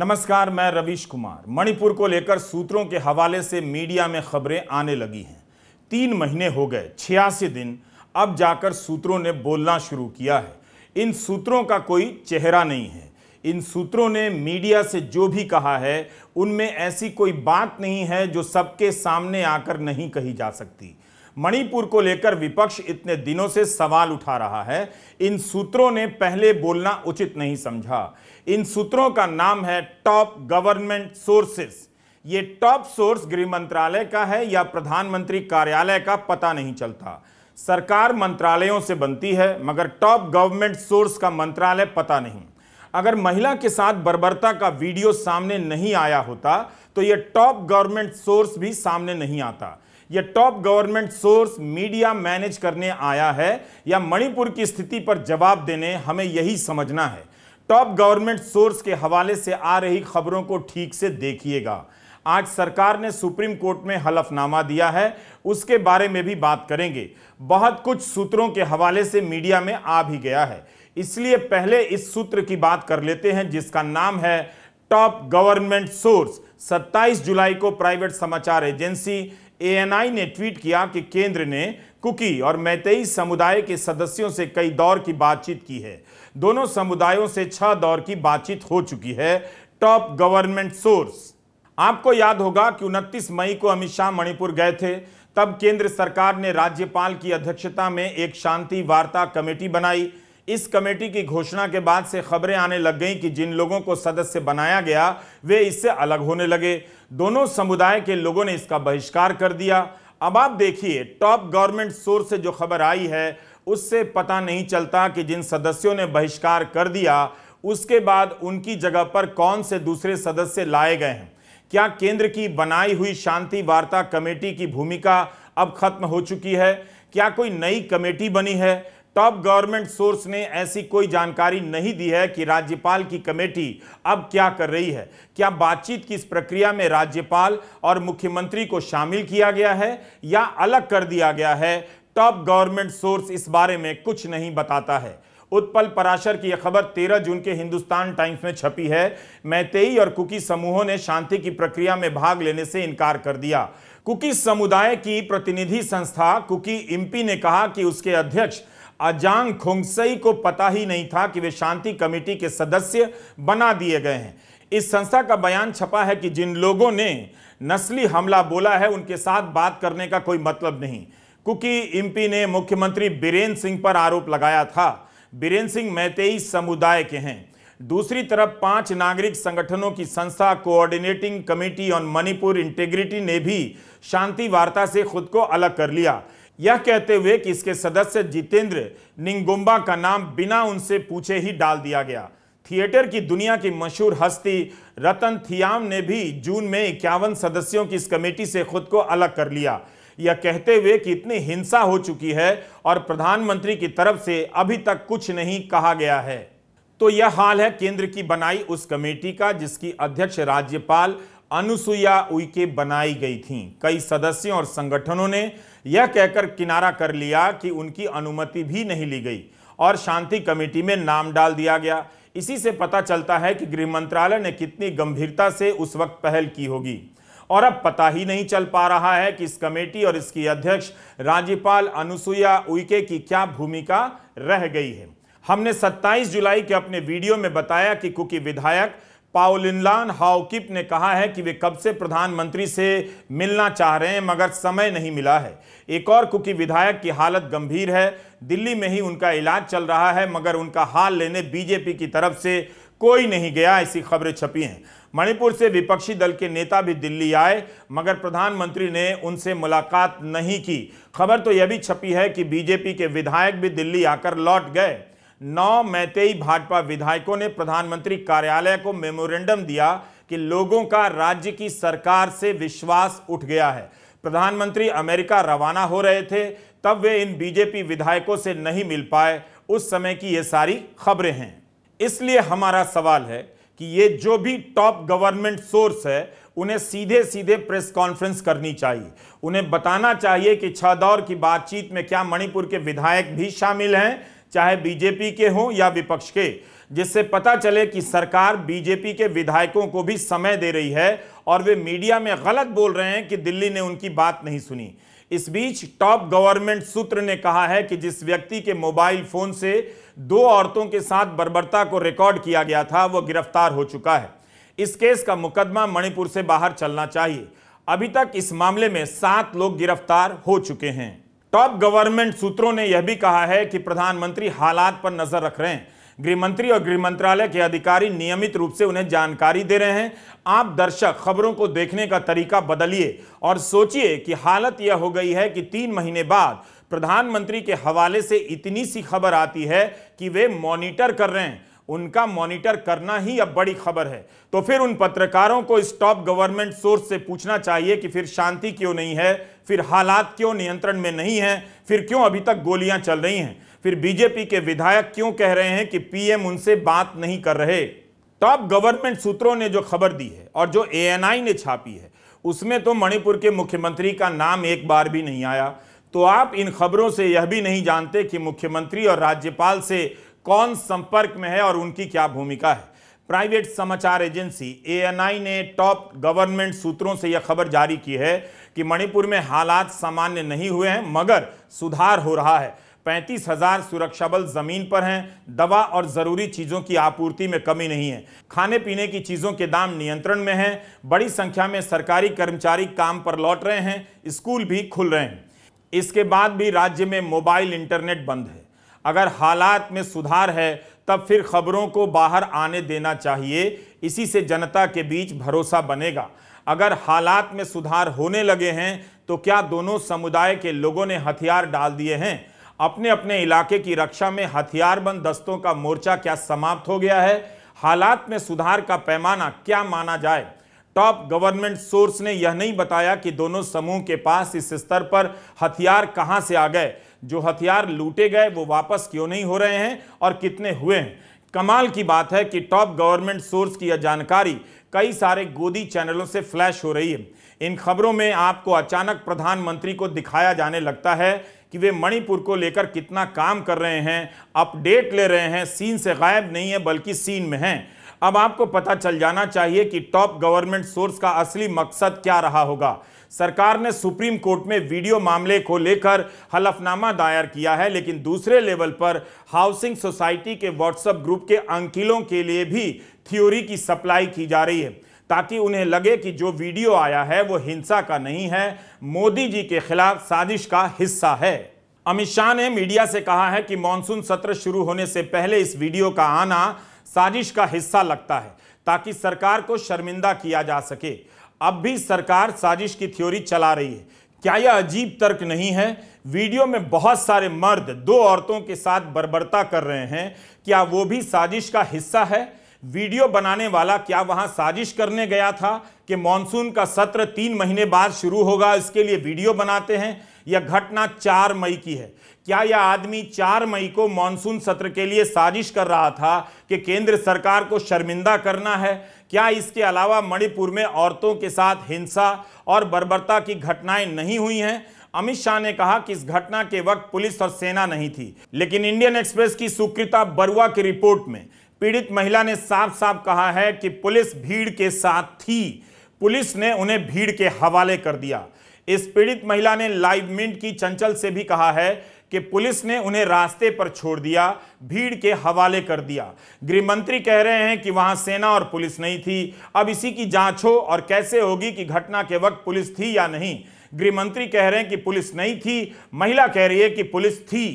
नमस्कार मैं रवीश कुमार मणिपुर को लेकर सूत्रों के हवाले से मीडिया में खबरें आने लगी हैं तीन महीने हो गए छियासी दिन अब जाकर सूत्रों ने बोलना शुरू किया है इन सूत्रों का कोई चेहरा नहीं है इन सूत्रों ने मीडिया से जो भी कहा है उनमें ऐसी कोई बात नहीं है जो सबके सामने आकर नहीं कही जा सकती मणिपुर को लेकर विपक्ष इतने दिनों से सवाल उठा रहा है इन सूत्रों ने पहले बोलना उचित नहीं समझा इन सूत्रों का नाम है टॉप गवर्नमेंट सोर्सेस ये टॉप सोर्स गृह मंत्रालय का है या प्रधानमंत्री कार्यालय का पता नहीं चलता सरकार मंत्रालयों से बनती है मगर टॉप गवर्नमेंट सोर्स का मंत्रालय पता नहीं अगर महिला के साथ बर्बरता का वीडियो सामने नहीं आया होता तो यह टॉप गवर्नमेंट सोर्स भी सामने नहीं आता यह top government source media manage करने आया है या मणिपुर की स्थिति पर जवाब देने हमें यही समझना है टॉप गवर्नमेंट सोर्स के हवाले से आ रही खबरों को ठीक से देखिएगा आज सरकार ने सुप्रीम कोर्ट में हलफनामा दिया है उसके बारे में भी बात करेंगे बहुत कुछ सूत्रों के हवाले से मीडिया में आ भी गया है इसलिए पहले इस सूत्र की बात कर लेते हैं जिसका नाम है टॉप गवर्नमेंट सोर्स 27 जुलाई को प्राइवेट समाचार एजेंसी एएनआई ने ट्वीट किया कि केंद्र ने कुकी और मैतेई समुदाय के सदस्यों से कई दौर की बातचीत की है दोनों समुदायों से छह दौर की बातचीत हो चुकी है टॉप गवर्नमेंट सोर्स आपको याद होगा कि उनतीस मई को अमित शाह मणिपुर गए थे तब केंद्र सरकार ने राज्यपाल की अध्यक्षता में एक शांति वार्ता कमेटी बनाई इस कमेटी की घोषणा के बाद से खबरें आने लग गई कि जिन लोगों को सदस्य बनाया गया वे इससे अलग होने लगे दोनों समुदाय के लोगों ने इसका बहिष्कार कर दिया अब आप देखिए टॉप गवर्नमेंट सोर्स से जो खबर आई है उससे पता नहीं चलता कि जिन सदस्यों ने बहिष्कार कर दिया उसके बाद उनकी जगह पर कौन से दूसरे सदस्य लाए गए हैं क्या केंद्र की बनाई हुई शांति वार्ता कमेटी की भूमिका अब खत्म हो चुकी है क्या कोई नई कमेटी बनी है टॉप गवर्नमेंट सोर्स ने ऐसी कोई जानकारी नहीं दी है कि राज्यपाल की कमेटी अब क्या कर रही है क्या बातचीत की इस प्रक्रिया में राज्यपाल और मुख्यमंत्री को शामिल किया गया है या अलग कर दिया गया है टॉप गवर्नमेंट सोर्स इस बारे में कुछ नहीं बताता है उत्पल पराशर की यह खबर 13 जून के हिंदुस्तान टाइम्स में छपी है मैतेई और कुकी समूहों ने शांति की प्रक्रिया में भाग लेने से इनकार कर दिया कुकी समुदाय की प्रतिनिधि संस्था कुकी इम्पी ने कहा कि उसके अध्यक्ष अजांग खुंगसई को पता ही नहीं था कि वे शांति कमेटी के सदस्य बना दिए गए हैं इस संस्था का बयान छपा है कि जिन लोगों ने नस्ली हमला बोला है उनके साथ बात करने का कोई मतलब नहीं क्योंकि एमपी ने मुख्यमंत्री बीरेन्द्र सिंह पर आरोप लगाया था बीरेन्द्र सिंह मैतेई समुदाय के हैं दूसरी तरफ पांच नागरिक संगठनों की संस्था coordinating committee on Manipur integrity ने भी शांति वार्ता से खुद को अलग कर लिया यह कहते हुए कि इसके सदस्य जितेंद्र निंगुम्बा का नाम बिना उनसे पूछे ही डाल दिया गया थिएटर की दुनिया की मशहूर हस्ती रतन थियाम ने भी जून में इक्यावन सदस्यों की इस कमेटी से खुद को अलग कर लिया यह कहते हुए कि इतनी हिंसा हो चुकी है और प्रधानमंत्री की तरफ से अभी तक कुछ नहीं कहा गया है तो यह हाल है केंद्र की बनाई उस कमेटी का जिसकी अध्यक्ष राज्यपाल अनुसुईया उइके बनाई गई थी कई सदस्यों और संगठनों ने यह कहकर किनारा कर लिया कि उनकी अनुमति भी नहीं ली गई और शांति कमेटी में नाम डाल दिया गया इसी से पता चलता है कि गृह मंत्रालय ने कितनी गंभीरता से उस वक्त पहल की होगी और अब पता ही नहीं चल पा रहा है कि इस कमेटी और इसकी अध्यक्ष राज्यपाल अनुसुईया उइके की क्या भूमिका रह गई है हमने 27 जुलाई के अपने वीडियो में बताया कि कुकी विधायक पाओलिनलान हाउकिप ने कहा है कि वे कब से प्रधानमंत्री से मिलना चाह रहे हैं मगर समय नहीं मिला है एक और कुकी विधायक की हालत गंभीर है दिल्ली में ही उनका इलाज चल रहा है मगर उनका हाल लेने बीजेपी की तरफ से कोई नहीं गया ऐसी खबरें छपी हैं मणिपुर से विपक्षी दल के नेता भी दिल्ली आए मगर प्रधानमंत्री ने उनसे मुलाकात नहीं की खबर तो यह भी छपी है कि बीजेपी के विधायक भी दिल्ली आकर लौट गए नौ मैतेई भाजपा विधायकों ने प्रधानमंत्री कार्यालय को मेमोरेंडम दिया कि लोगों का राज्य की सरकार से विश्वास उठ गया है प्रधानमंत्री अमेरिका रवाना हो रहे थे तब वे इन बीजेपी विधायकों से नहीं मिल पाए उस समय की ये सारी खबरें हैं इसलिए हमारा सवाल है कि ये जो भी टॉप गवर्नमेंट सोर्स है उन्हें सीधे सीधे प्रेस कॉन्फ्रेंस करनी चाहिए उन्हें बताना चाहिए कि छह दौर की बातचीत में क्या मणिपुर के विधायक भी शामिल हैं चाहे बीजेपी के हों या विपक्ष के जिससे पता चले कि सरकार बीजेपी के विधायकों को भी समय दे रही है और वे मीडिया में गलत बोल रहे हैं कि दिल्ली ने उनकी बात नहीं सुनी इस बीच टॉप गवर्नमेंट सूत्र ने कहा है कि जिस व्यक्ति के मोबाइल फोन से दो औरतों के साथ बर्बरता को रिकॉर्ड किया गया था वह गिरफ्तार हो चुका है इस केस का मुकदमा मणिपुर से बाहर चलना चाहिए अभी तक इस मामले में सात लोग गिरफ्तार हो चुके हैं टॉप गवर्नमेंट सूत्रों ने यह भी कहा है कि प्रधानमंत्री हालात पर नजर रख रहे हैं गृह मंत्री और गृह मंत्रालय के अधिकारी नियमित रूप से उन्हें जानकारी दे रहे हैं आप दर्शक खबरों को देखने का तरीका बदलिए और सोचिए कि हालत यह हो गई है कि तीन महीने बाद प्रधानमंत्री के हवाले से इतनी सी खबर आती है कि वे मॉनिटर कर रहे हैं उनका मॉनिटर करना ही अब बड़ी खबर है तो फिर उन पत्रकारों को इस टॉप गवर्नमेंट सोर्स से पूछना चाहिए कि फिर शांति क्यों नहीं है फिर हालात क्यों नियंत्रण में नहीं है फिर क्यों अभी तक गोलियां चल रही हैं फिर बीजेपी के विधायक क्यों कह रहे हैं कि पीएम उनसे बात नहीं कर रहे टॉप गवर्नमेंट सूत्रों ने जो खबर दी है और जो ए ने छापी है उसमें तो मणिपुर के मुख्यमंत्री का नाम एक बार भी नहीं आया तो आप इन खबरों से यह भी नहीं जानते कि मुख्यमंत्री और राज्यपाल से कौन संपर्क में है और उनकी क्या भूमिका है प्राइवेट समाचार एजेंसी ए ने टॉप गवर्नमेंट सूत्रों से यह खबर जारी की है कि मणिपुर में हालात सामान्य नहीं हुए हैं मगर सुधार हो रहा है पैंतीस हजार सुरक्षा बल जमीन पर हैं दवा और जरूरी चीज़ों की आपूर्ति में कमी नहीं है खाने पीने की चीज़ों के दाम नियंत्रण में हैं बड़ी संख्या में सरकारी कर्मचारी काम पर लौट रहे हैं स्कूल भी खुल रहे हैं इसके बाद भी राज्य में मोबाइल इंटरनेट बंद है अगर हालात में सुधार है तब फिर खबरों को बाहर आने देना चाहिए इसी से जनता के बीच भरोसा बनेगा अगर हालात में सुधार होने लगे हैं तो क्या दोनों समुदाय के लोगों ने हथियार डाल दिए हैं अपने अपने इलाके की रक्षा में हथियारबंद दस्तों का मोर्चा क्या समाप्त हो गया है हालात में सुधार का पैमाना क्या माना जाए टॉप गवर्नमेंट सोर्स ने यह नहीं बताया कि दोनों समूह के पास इस स्तर पर हथियार कहां से आ गए जो हथियार लूटे गए वो वापस क्यों नहीं हो रहे हैं और कितने हुए हैं कमाल की बात है कि टॉप गवर्नमेंट सोर्स की यह जानकारी कई सारे गोदी चैनलों से फ्लैश हो रही है इन खबरों में आपको अचानक प्रधानमंत्री को दिखाया जाने लगता है कि वे मणिपुर को लेकर कितना काम कर रहे हैं अपडेट ले रहे हैं सीन से गायब नहीं है बल्कि सीन में हैं अब आपको पता चल जाना चाहिए कि टॉप गवर्नमेंट सोर्स का असली मकसद क्या रहा होगा सरकार ने सुप्रीम कोर्ट में वीडियो मामले को लेकर हलफनामा दायर किया है लेकिन दूसरे लेवल पर हाउसिंग सोसाइटी के व्हाट्सएप ग्रुप के अंकिलों के लिए भी थ्योरी की सप्लाई की जा रही है ताकि उन्हें लगे कि जो वीडियो आया है वो हिंसा का नहीं है मोदी जी के खिलाफ साजिश का हिस्सा है अमित शाह ने मीडिया से कहा है कि मानसून सत्र शुरू होने से पहले इस वीडियो का आना साजिश का हिस्सा लगता है ताकि सरकार को शर्मिंदा किया जा सके अब भी सरकार साजिश की थ्योरी चला रही है क्या यह अजीब तर्क नहीं है वीडियो में बहुत सारे मर्द दो औरतों के साथ बर्बरता कर रहे हैं क्या वो भी साजिश का हिस्सा है वीडियो बनाने वाला क्या वहां साजिश करने गया था कि मॉनसून का सत्र तीन महीने बाद शुरू होगा इसके लिए वीडियो बनाते हैं यह घटना चार मई की है क्या यह आदमी चार मई को मानसून सत्र के लिए साजिश कर रहा था कि केंद्र सरकार को शर्मिंदा करना है क्या इसके अलावा मणिपुर में औरतों के साथ हिंसा और बर्बरता की घटनाएं नहीं हुई हैं अमित शाह ने कहा कि इस घटना के वक्त पुलिस और सेना नहीं थी लेकिन इंडियन एक्सप्रेस की सुकृता बरुआ की रिपोर्ट में पीड़ित महिला ने साफ साफ कहा है कि पुलिस भीड़ के साथ थी पुलिस ने उन्हें भीड़ के हवाले कर दिया इस पीड़ित महिला ने मिंट की चंचल से भी कहा है कि पुलिस ने उन्हें रास्ते पर छोड़ दिया भीड़ के हवाले कर दिया गृह मंत्री कह रहे हैं कि वहां सेना और पुलिस नहीं थी अब इसी की जांच हो और कैसे होगी कि घटना के वक्त पुलिस थी या नहीं गृह मंत्री कह रहे हैं कि पुलिस नहीं थी महिला कह रही है कि पुलिस थी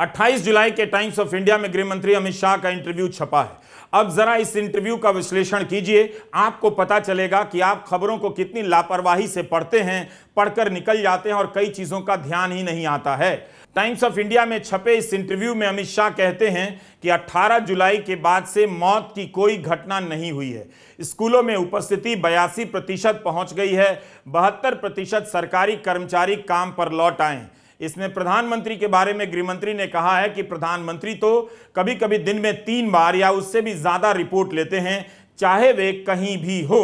28 जुलाई के टाइम्स ऑफ इंडिया में गृह मंत्री अमित शाह का इंटरव्यू छपा है अब जरा इस इंटरव्यू का विश्लेषण कीजिए आपको पता चलेगा कि आप खबरों को कितनी लापरवाही से पढ़ते हैं पढ़कर निकल जाते हैं और कई चीजों का ध्यान ही नहीं आता है टाइम्स ऑफ इंडिया में छपे इस इंटरव्यू में अमित शाह कहते हैं कि 18 जुलाई के बाद से मौत की कोई घटना नहीं हुई है स्कूलों में उपस्थिति बयासी प्रतिशत पहुंच गई है बहत्तर प्रतिशत सरकारी कर्मचारी काम पर लौट आए इसमें प्रधानमंत्री के बारे में गृहमंत्री ने कहा है कि प्रधानमंत्री तो कभी कभी दिन में तीन बार या उससे भी ज्यादा रिपोर्ट लेते हैं चाहे वे कहीं भी हो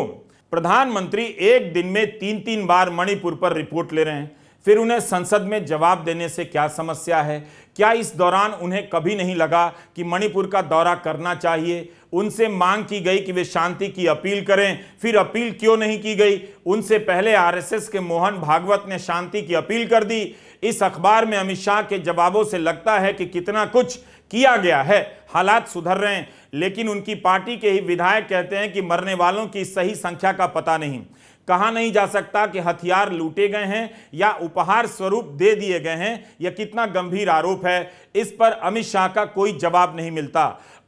प्रधानमंत्री एक दिन में तीन तीन बार मणिपुर पर रिपोर्ट ले रहे हैं फिर उन्हें संसद में जवाब देने से क्या समस्या है क्या इस दौरान उन्हें कभी नहीं लगा कि मणिपुर का दौरा करना चाहिए उनसे मांग की गई कि वे शांति की अपील करें फिर अपील क्यों नहीं की गई उनसे पहले आरएसएस के मोहन भागवत ने शांति की अपील कर दी इस अखबार में अमित शाह के जवाबों से लगता है कि कितना कुछ किया गया है हालात सुधर रहे हैं लेकिन उनकी पार्टी के ही विधायक कहते हैं कि मरने वालों की सही संख्या का पता नहीं कहा नहीं जा सकता कि हथियार लूटे गए हैं या उपहार स्वरूप दे दिए गए हैं यह कितना गंभीर आरोप है इस पर अमित शाह का कोई जवाब नहीं मिलता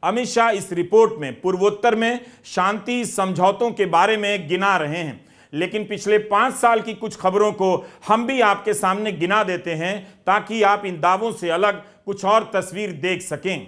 अमित शाह इस रिपोर्ट में पूर्वोत्तर में शांति समझौतों के बारे में गिना रहे हैं लेकिन पिछले पांच साल की कुछ खबरों को हम भी आपके सामने गिना देते हैं ताकि आप इन दावों से अलग कुछ और तस्वीर देख सकें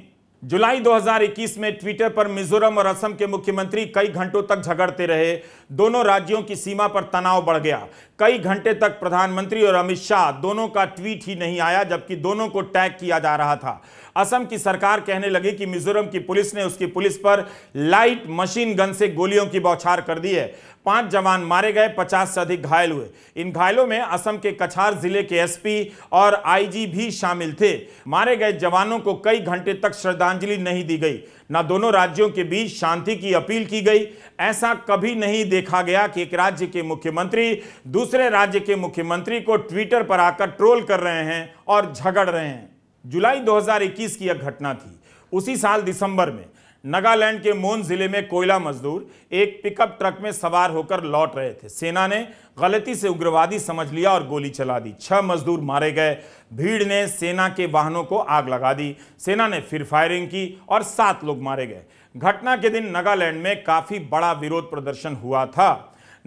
जुलाई 2021 में ट्विटर पर मिजोरम और असम के मुख्यमंत्री कई घंटों तक झगड़ते रहे दोनों राज्यों की सीमा पर तनाव बढ़ गया कई घंटे तक प्रधानमंत्री और अमित शाह दोनों का ट्वीट ही नहीं आया जबकि दोनों को टैग किया जा रहा था असम की सरकार कहने लगी कि मिजोरम की पुलिस ने उसकी पुलिस पर लाइट मशीन गन से गोलियों की बौछार कर दी है पांच जवान मारे गए पचास से अधिक घायल हुए इन घायलों में असम के कछार जिले के एसपी और आईजी भी शामिल थे मारे गए जवानों को कई घंटे तक श्रद्धांजलि नहीं दी गई न दोनों राज्यों के बीच शांति की अपील की गई ऐसा कभी नहीं देखा गया कि एक राज्य के मुख्यमंत्री दूसरे राज्य के मुख्यमंत्री को ट्विटर पर आकर ट्रोल कर रहे हैं और झगड़ रहे हैं जुलाई 2021 की यह घटना थी उसी साल दिसंबर में नागालैंड के मोन जिले में कोयला मजदूर एक पिकअप ट्रक में सवार होकर लौट रहे थे सेना ने गलती से उग्रवादी समझ लिया और गोली चला दी छह मजदूर मारे गए भीड़ ने सेना के वाहनों को आग लगा दी सेना ने फिर फायरिंग की और सात लोग मारे गए घटना के दिन नागालैंड में काफी बड़ा विरोध प्रदर्शन हुआ था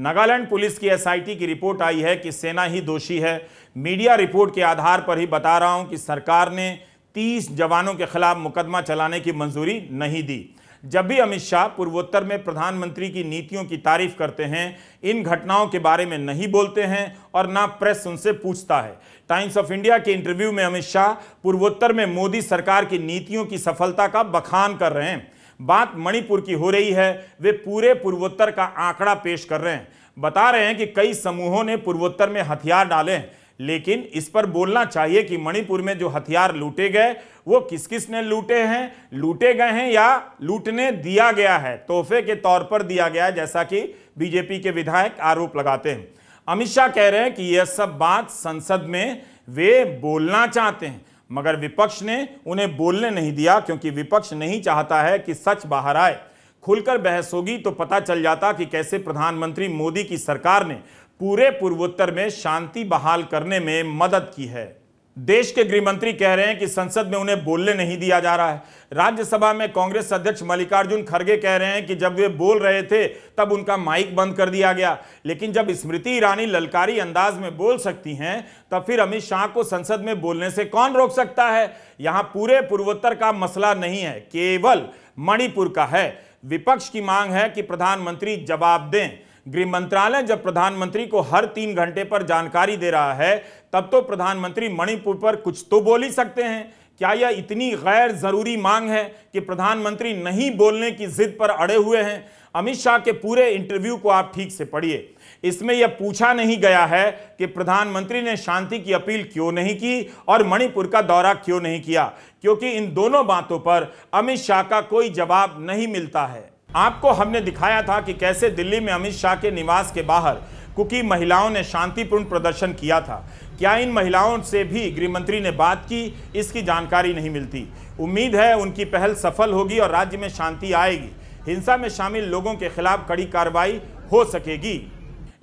नागालैंड पुलिस की एसआईटी की रिपोर्ट आई है कि सेना ही दोषी है मीडिया रिपोर्ट के आधार पर ही बता रहा हूं कि सरकार ने तीस जवानों के खिलाफ मुकदमा चलाने की मंजूरी नहीं दी जब भी अमित शाह पूर्वोत्तर में प्रधानमंत्री की नीतियों की तारीफ करते हैं इन घटनाओं के बारे में नहीं बोलते हैं और ना प्रेस उनसे पूछता है टाइम्स ऑफ इंडिया के इंटरव्यू में अमित शाह पूर्वोत्तर में मोदी सरकार की नीतियों की सफलता का बखान कर रहे हैं बात मणिपुर की हो रही है वे पूरे पूर्वोत्तर का आंकड़ा पेश कर रहे हैं बता रहे हैं कि कई समूहों ने पूर्वोत्तर में हथियार डाले हैं लेकिन इस पर बोलना चाहिए कि मणिपुर में जो हथियार लूटे गए वो किस किस ने लूटे हैं लूटे गए हैं या लूटने दिया गया है तोहफे के तौर पर दिया गया है जैसा कि बीजेपी के विधायक आरोप लगाते हैं अमित शाह कह रहे हैं कि यह सब बात संसद में वे बोलना चाहते हैं मगर विपक्ष ने उन्हें बोलने नहीं दिया क्योंकि विपक्ष नहीं चाहता है कि सच बाहर आए खुलकर बहस होगी तो पता चल जाता कि कैसे प्रधानमंत्री मोदी की सरकार ने पूरे पूर्वोत्तर में शांति बहाल करने में मदद की है देश के गृहमंत्री कह रहे हैं कि संसद में उन्हें बोलने नहीं दिया जा रहा है राज्यसभा में कांग्रेस अध्यक्ष मल्लिकार्जुन खड़गे कह रहे हैं कि जब वे बोल रहे थे तब उनका माइक बंद कर दिया गया लेकिन जब स्मृति ईरानी ललकारी अंदाज में बोल सकती हैं तब फिर अमित शाह को संसद में बोलने से कौन रोक सकता है यहां पूरे पूर्वोत्तर का मसला नहीं है केवल मणिपुर का है विपक्ष की मांग है कि प्रधानमंत्री जवाब दें गृह मंत्रालय जब प्रधानमंत्री को हर तीन घंटे पर जानकारी दे रहा है तब तो प्रधानमंत्री मणिपुर पर कुछ तो बोल ही सकते हैं क्या यह इतनी गैर ज़रूरी मांग है कि प्रधानमंत्री नहीं बोलने की जिद पर अड़े हुए हैं अमित शाह के पूरे इंटरव्यू को आप ठीक से पढ़िए इसमें यह पूछा नहीं गया है कि प्रधानमंत्री ने शांति की अपील क्यों नहीं की और मणिपुर का दौरा क्यों नहीं किया क्योंकि इन दोनों बातों पर अमित शाह का कोई जवाब नहीं मिलता है आपको हमने दिखाया था कि कैसे दिल्ली में अमित शाह के निवास के बाहर कुकी महिलाओं ने शांतिपूर्ण प्रदर्शन किया था क्या इन महिलाओं से भी गृहमंत्री ने बात की इसकी जानकारी नहीं मिलती उम्मीद है उनकी पहल सफल होगी और राज्य में शांति आएगी हिंसा में शामिल लोगों के खिलाफ कड़ी कार्रवाई हो सकेगी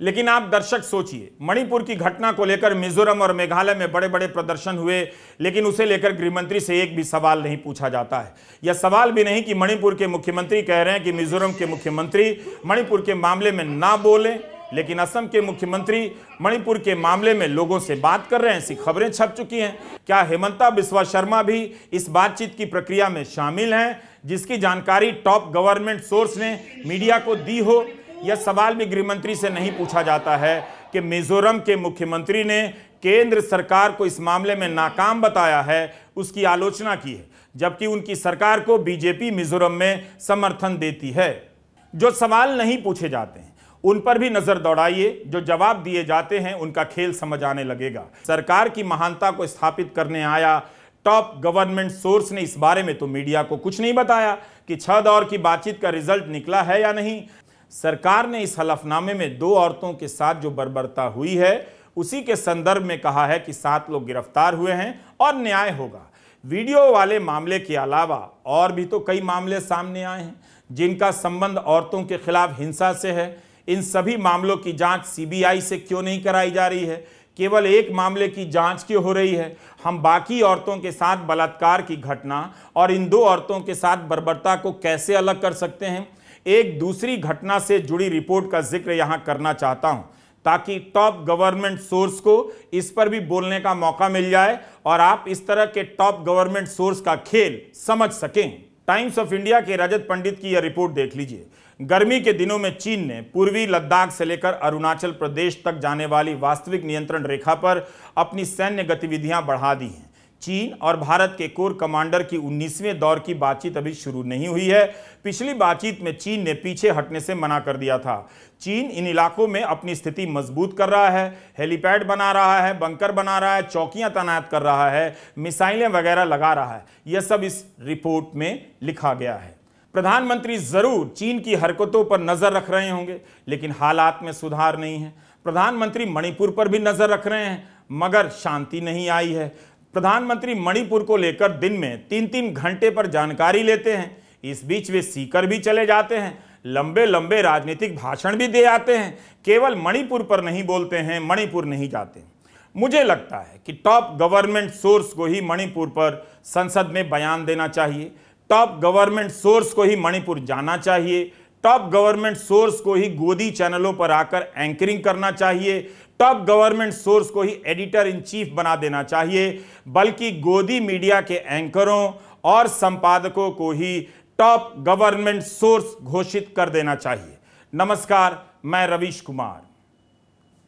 लेकिन आप दर्शक सोचिए मणिपुर की घटना को लेकर मिजोरम और मेघालय में बड़े बड़े प्रदर्शन हुए लेकिन उसे लेकर गृहमंत्री से एक भी सवाल नहीं पूछा जाता है यह सवाल भी नहीं कि मणिपुर के मुख्यमंत्री कह रहे हैं कि मिजोरम के मुख्यमंत्री मणिपुर के मामले में ना बोलें लेकिन असम के मुख्यमंत्री मणिपुर के मामले में लोगों से बात कर रहे हैं ऐसी खबरें छप चुकी हैं क्या हेमंता बिस्वा शर्मा भी इस बातचीत की प्रक्रिया में शामिल हैं जिसकी जानकारी टॉप गवर्नमेंट सोर्स ने मीडिया को दी हो यह सवाल भी गृहमंत्री से नहीं पूछा जाता है कि मिजोरम के मुख्यमंत्री ने केंद्र सरकार को इस मामले में नाकाम बताया है उसकी आलोचना की है जबकि उनकी सरकार को बीजेपी मिजोरम में समर्थन देती है जो सवाल नहीं पूछे जाते हैं उन पर भी नजर दौड़ाइए जो जवाब दिए जाते हैं उनका खेल समझ आने लगेगा सरकार की महानता को स्थापित करने आया टॉप गवर्नमेंट सोर्स ने इस बारे में तो मीडिया को कुछ नहीं बताया कि छह दौर की बातचीत का रिजल्ट निकला है या नहीं सरकार ने इस हलफनामे में दो औरतों के साथ जो बर्बरता हुई है उसी के संदर्भ में कहा है कि सात लोग गिरफ्तार हुए हैं और न्याय होगा वीडियो वाले मामले के अलावा और भी तो कई मामले सामने आए हैं जिनका संबंध औरतों के खिलाफ हिंसा से है इन सभी मामलों की जांच सीबीआई से क्यों नहीं कराई जा रही है केवल एक मामले की जांच क्यों हो रही है हम बाकी औरतों के साथ बलात्कार की घटना और इन दो औरतों के साथ बर्बरता को कैसे अलग कर सकते हैं एक दूसरी घटना से जुड़ी रिपोर्ट का जिक्र यहां करना चाहता हूं ताकि टॉप गवर्नमेंट सोर्स को इस पर भी बोलने का मौका मिल जाए और आप इस तरह के टॉप गवर्नमेंट सोर्स का खेल समझ सकें टाइम्स ऑफ इंडिया के रजत पंडित की यह रिपोर्ट देख लीजिए गर्मी के दिनों में चीन ने पूर्वी लद्दाख से लेकर अरुणाचल प्रदेश तक जाने वाली वास्तविक नियंत्रण रेखा पर अपनी सैन्य गतिविधियां बढ़ा दी हैं चीन और भारत के कोर कमांडर की 19वें दौर की बातचीत अभी शुरू नहीं हुई है पिछली बातचीत में चीन ने पीछे हटने से मना कर दिया था चीन इन इलाकों में अपनी स्थिति मजबूत कर रहा है हेलीपैड बना रहा है बंकर बना रहा है चौकियां तैनात कर रहा है मिसाइलें वगैरह लगा रहा है यह सब इस रिपोर्ट में लिखा गया है प्रधानमंत्री जरूर चीन की हरकतों पर नजर रख रहे होंगे लेकिन हालात में सुधार नहीं है प्रधानमंत्री मणिपुर पर भी नजर रख रहे हैं मगर शांति नहीं आई है प्रधानमंत्री मणिपुर को लेकर दिन में तीन तीन घंटे पर जानकारी लेते हैं इस बीच वे सीकर भी चले जाते हैं लंबे लंबे राजनीतिक भाषण भी दे आते हैं केवल मणिपुर पर नहीं बोलते हैं मणिपुर नहीं जाते मुझे लगता है कि टॉप गवर्नमेंट सोर्स को ही मणिपुर पर संसद में बयान देना चाहिए टॉप गवर्नमेंट सोर्स को ही मणिपुर जाना चाहिए टॉप गवर्नमेंट सोर्स को ही गोदी चैनलों पर आकर एंकरिंग करना चाहिए तब गवर्नमेंट सोर्स को ही एडिटर इन चीफ बना देना चाहिए बल्कि गोदी मीडिया के एंकरों और संपादकों को ही टॉप गवर्नमेंट सोर्स घोषित कर देना चाहिए नमस्कार मैं रवीश कुमार